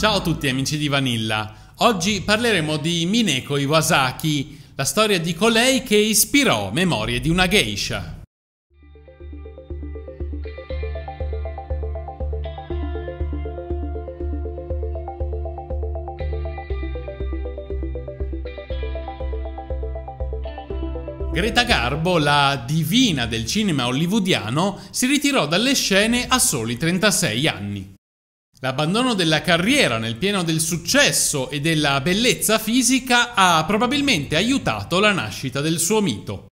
Ciao a tutti amici di Vanilla. Oggi parleremo di Mineko Iwasaki, la storia di colei che ispirò Memorie di una geisha. Greta Garbo, la divina del cinema hollywoodiano, si ritirò dalle scene a soli 36 anni. L'abbandono della carriera nel pieno del successo e della bellezza fisica ha probabilmente aiutato la nascita del suo mito.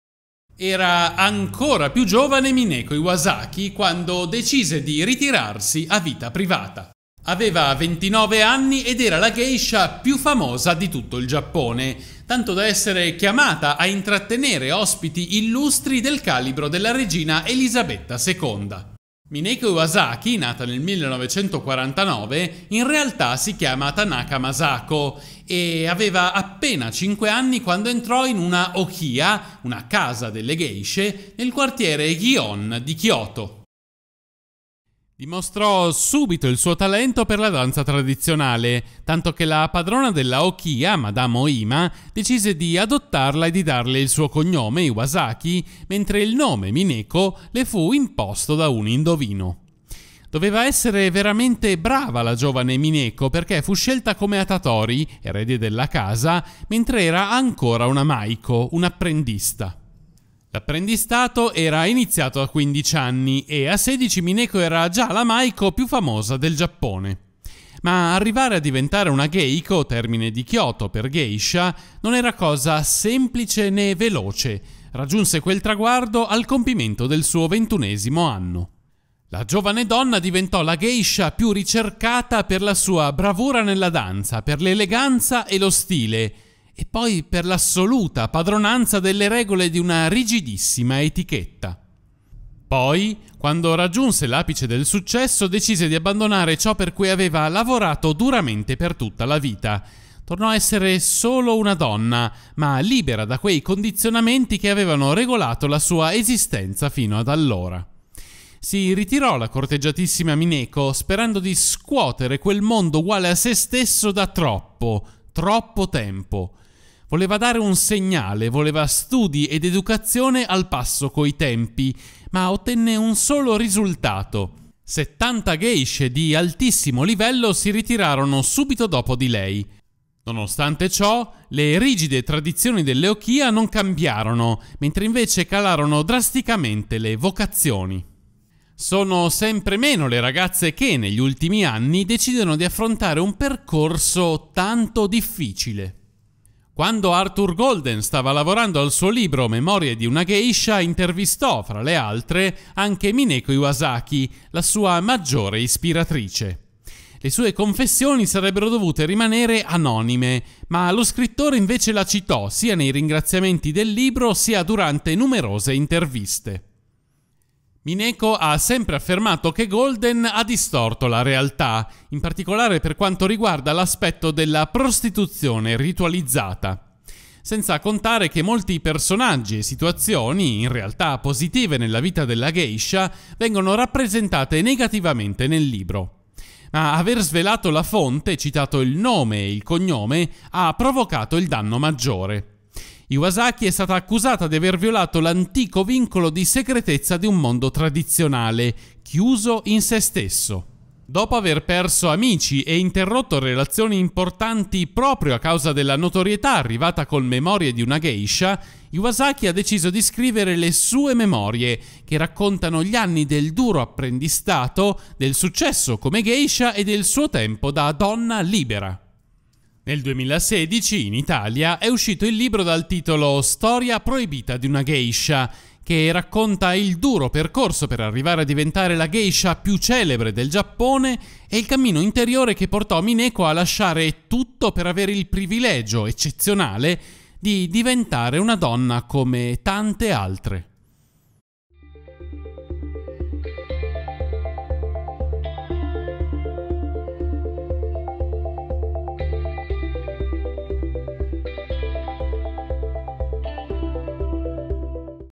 Era ancora più giovane Mineko Iwasaki quando decise di ritirarsi a vita privata. Aveva 29 anni ed era la geisha più famosa di tutto il Giappone, tanto da essere chiamata a intrattenere ospiti illustri del calibro della regina Elisabetta II. Mineko Iwasaki, nata nel 1949, in realtà si chiama Tanaka Masako e aveva appena 5 anni quando entrò in una okia, una casa delle geishe, nel quartiere Gion di Kyoto. Dimostrò subito il suo talento per la danza tradizionale, tanto che la padrona della Okia, Madame Oima, decise di adottarla e di darle il suo cognome Iwasaki, mentre il nome Mineko le fu imposto da un indovino. Doveva essere veramente brava la giovane Mineko perché fu scelta come Atatori, erede della casa, mentre era ancora una Maiko, un apprendista. L'apprendistato era iniziato a 15 anni e a 16 Mineko era già la Maiko più famosa del Giappone. Ma arrivare a diventare una Geiko, termine di Kyoto per geisha, non era cosa semplice né veloce. Raggiunse quel traguardo al compimento del suo ventunesimo anno. La giovane donna diventò la geisha più ricercata per la sua bravura nella danza, per l'eleganza e lo stile, e poi per l'assoluta padronanza delle regole di una rigidissima etichetta. Poi, quando raggiunse l'apice del successo, decise di abbandonare ciò per cui aveva lavorato duramente per tutta la vita. Tornò a essere solo una donna, ma libera da quei condizionamenti che avevano regolato la sua esistenza fino ad allora. Si ritirò la corteggiatissima Mineko sperando di scuotere quel mondo uguale a se stesso da troppo, troppo tempo Voleva dare un segnale, voleva studi ed educazione al passo coi tempi, ma ottenne un solo risultato. 70 geishe di altissimo livello si ritirarono subito dopo di lei. Nonostante ciò, le rigide tradizioni dell'Eochia non cambiarono, mentre invece calarono drasticamente le vocazioni. Sono sempre meno le ragazze che negli ultimi anni decidono di affrontare un percorso tanto difficile. Quando Arthur Golden stava lavorando al suo libro Memorie di una geisha, intervistò, fra le altre, anche Mineko Iwasaki, la sua maggiore ispiratrice. Le sue confessioni sarebbero dovute rimanere anonime, ma lo scrittore invece la citò sia nei ringraziamenti del libro sia durante numerose interviste. Mineko ha sempre affermato che Golden ha distorto la realtà, in particolare per quanto riguarda l'aspetto della prostituzione ritualizzata senza contare che molti personaggi e situazioni, in realtà positive nella vita della geisha, vengono rappresentate negativamente nel libro. Ma aver svelato la fonte, citato il nome e il cognome, ha provocato il danno maggiore. Iwasaki è stata accusata di aver violato l'antico vincolo di segretezza di un mondo tradizionale, chiuso in se stesso. Dopo aver perso amici e interrotto relazioni importanti proprio a causa della notorietà arrivata con memorie di una geisha, Iwasaki ha deciso di scrivere le sue memorie, che raccontano gli anni del duro apprendistato, del successo come geisha e del suo tempo da donna libera. Nel 2016 in Italia è uscito il libro dal titolo Storia proibita di una geisha, che racconta il duro percorso per arrivare a diventare la geisha più celebre del Giappone e il cammino interiore che portò Mineko a lasciare tutto per avere il privilegio eccezionale di diventare una donna come tante altre.